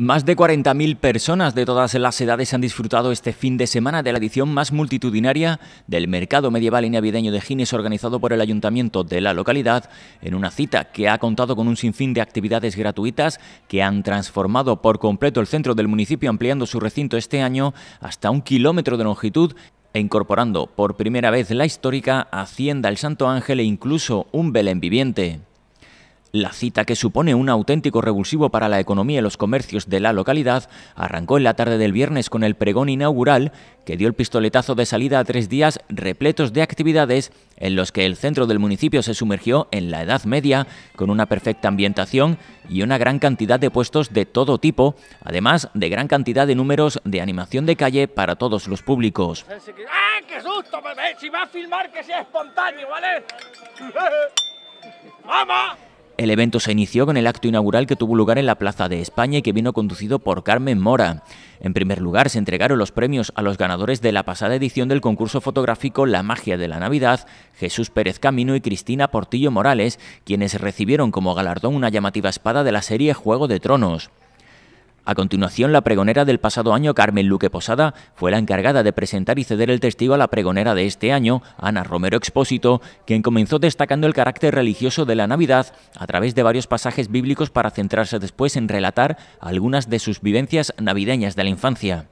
Más de 40.000 personas de todas las edades han disfrutado este fin de semana de la edición más multitudinaria del Mercado Medieval y Navideño de Gines organizado por el ayuntamiento de la localidad en una cita que ha contado con un sinfín de actividades gratuitas que han transformado por completo el centro del municipio ampliando su recinto este año hasta un kilómetro de longitud e incorporando por primera vez la histórica Hacienda El Santo Ángel e incluso un Belén viviente. La cita, que supone un auténtico revulsivo para la economía y los comercios de la localidad, arrancó en la tarde del viernes con el pregón inaugural que dio el pistoletazo de salida a tres días repletos de actividades en los que el centro del municipio se sumergió en la Edad Media con una perfecta ambientación y una gran cantidad de puestos de todo tipo, además de gran cantidad de números de animación de calle para todos los públicos. ¡Ah, qué susto! Si va a filmar que sea espontáneo, ¿vale? ¡Vamos! El evento se inició con el acto inaugural que tuvo lugar en la Plaza de España y que vino conducido por Carmen Mora. En primer lugar, se entregaron los premios a los ganadores de la pasada edición del concurso fotográfico La magia de la Navidad, Jesús Pérez Camino y Cristina Portillo Morales, quienes recibieron como galardón una llamativa espada de la serie Juego de Tronos. A continuación, la pregonera del pasado año, Carmen Luque Posada, fue la encargada de presentar y ceder el testigo a la pregonera de este año, Ana Romero Expósito, quien comenzó destacando el carácter religioso de la Navidad a través de varios pasajes bíblicos para centrarse después en relatar algunas de sus vivencias navideñas de la infancia.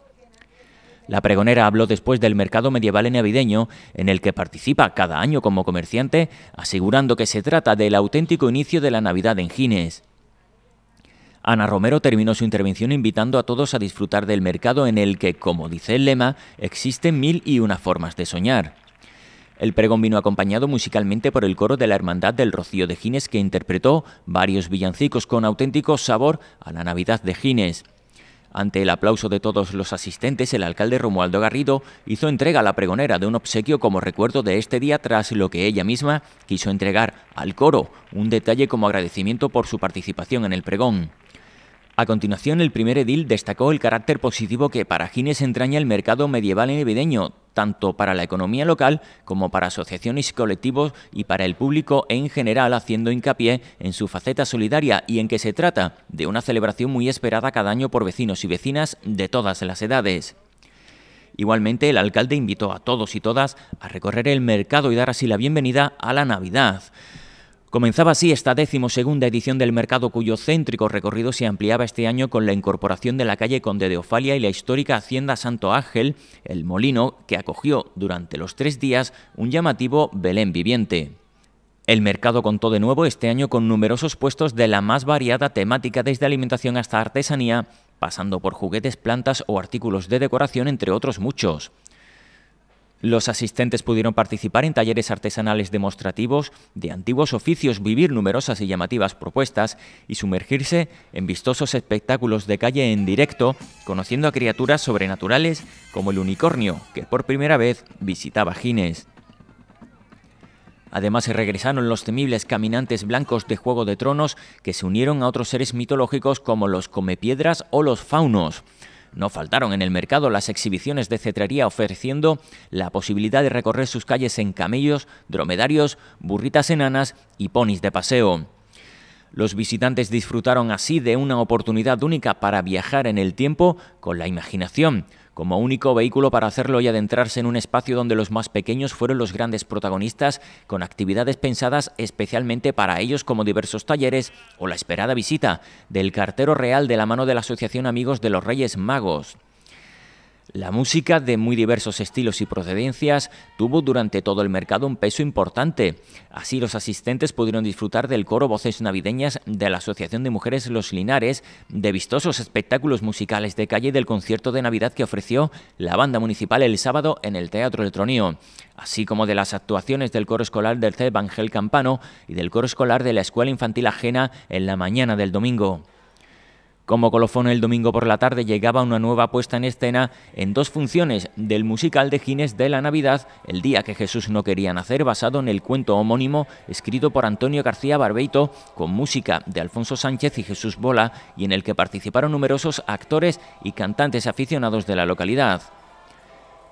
La pregonera habló después del mercado medieval navideño, en el que participa cada año como comerciante, asegurando que se trata del auténtico inicio de la Navidad en Gines. Ana Romero terminó su intervención invitando a todos a disfrutar del mercado en el que, como dice el lema, existen mil y una formas de soñar. El pregón vino acompañado musicalmente por el coro de la Hermandad del Rocío de Gines que interpretó varios villancicos con auténtico sabor a la Navidad de Gines. Ante el aplauso de todos los asistentes, el alcalde Romualdo Garrido hizo entrega a la pregonera de un obsequio como recuerdo de este día tras lo que ella misma quiso entregar al coro, un detalle como agradecimiento por su participación en el pregón. A continuación, el primer edil destacó el carácter positivo que para Gines entraña el mercado medieval nevideño, tanto para la economía local como para asociaciones y colectivos y para el público en general, haciendo hincapié en su faceta solidaria y en que se trata de una celebración muy esperada cada año por vecinos y vecinas de todas las edades. Igualmente, el alcalde invitó a todos y todas a recorrer el mercado y dar así la bienvenida a la Navidad. Comenzaba así esta segunda edición del mercado cuyo céntrico recorrido se ampliaba este año con la incorporación de la calle Conde de Ofalia y la histórica Hacienda Santo Ángel, el molino que acogió durante los tres días un llamativo Belén viviente. El mercado contó de nuevo este año con numerosos puestos de la más variada temática desde alimentación hasta artesanía, pasando por juguetes, plantas o artículos de decoración, entre otros muchos. Los asistentes pudieron participar en talleres artesanales demostrativos de antiguos oficios, vivir numerosas y llamativas propuestas y sumergirse en vistosos espectáculos de calle en directo, conociendo a criaturas sobrenaturales como el unicornio, que por primera vez visitaba Gines. Además se regresaron los temibles caminantes blancos de Juego de Tronos que se unieron a otros seres mitológicos como los comepiedras o los faunos. No faltaron en el mercado las exhibiciones de cetrería ofreciendo la posibilidad de recorrer sus calles en camellos, dromedarios, burritas enanas y ponis de paseo. Los visitantes disfrutaron así de una oportunidad única para viajar en el tiempo con la imaginación, como único vehículo para hacerlo y adentrarse en un espacio donde los más pequeños fueron los grandes protagonistas, con actividades pensadas especialmente para ellos como diversos talleres o la esperada visita del cartero real de la mano de la Asociación Amigos de los Reyes Magos. La música de muy diversos estilos y procedencias tuvo durante todo el mercado un peso importante. Así los asistentes pudieron disfrutar del coro Voces Navideñas de la Asociación de Mujeres Los Linares, de vistosos espectáculos musicales de calle y del concierto de Navidad que ofreció la banda municipal el sábado en el Teatro del Tronío, así como de las actuaciones del coro escolar del C. Evangel Campano y del coro escolar de la Escuela Infantil Ajena en la mañana del domingo. Como colofón el domingo por la tarde llegaba una nueva puesta en escena en dos funciones del musical de Gines de la Navidad, El día que Jesús no quería nacer, basado en el cuento homónimo escrito por Antonio García Barbeito, con música de Alfonso Sánchez y Jesús Bola, y en el que participaron numerosos actores y cantantes aficionados de la localidad.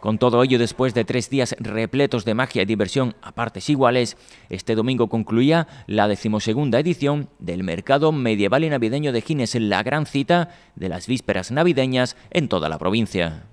Con todo ello, después de tres días repletos de magia y diversión a partes iguales, este domingo concluía la decimosegunda edición del Mercado Medieval y Navideño de Gines, la gran cita de las vísperas navideñas en toda la provincia.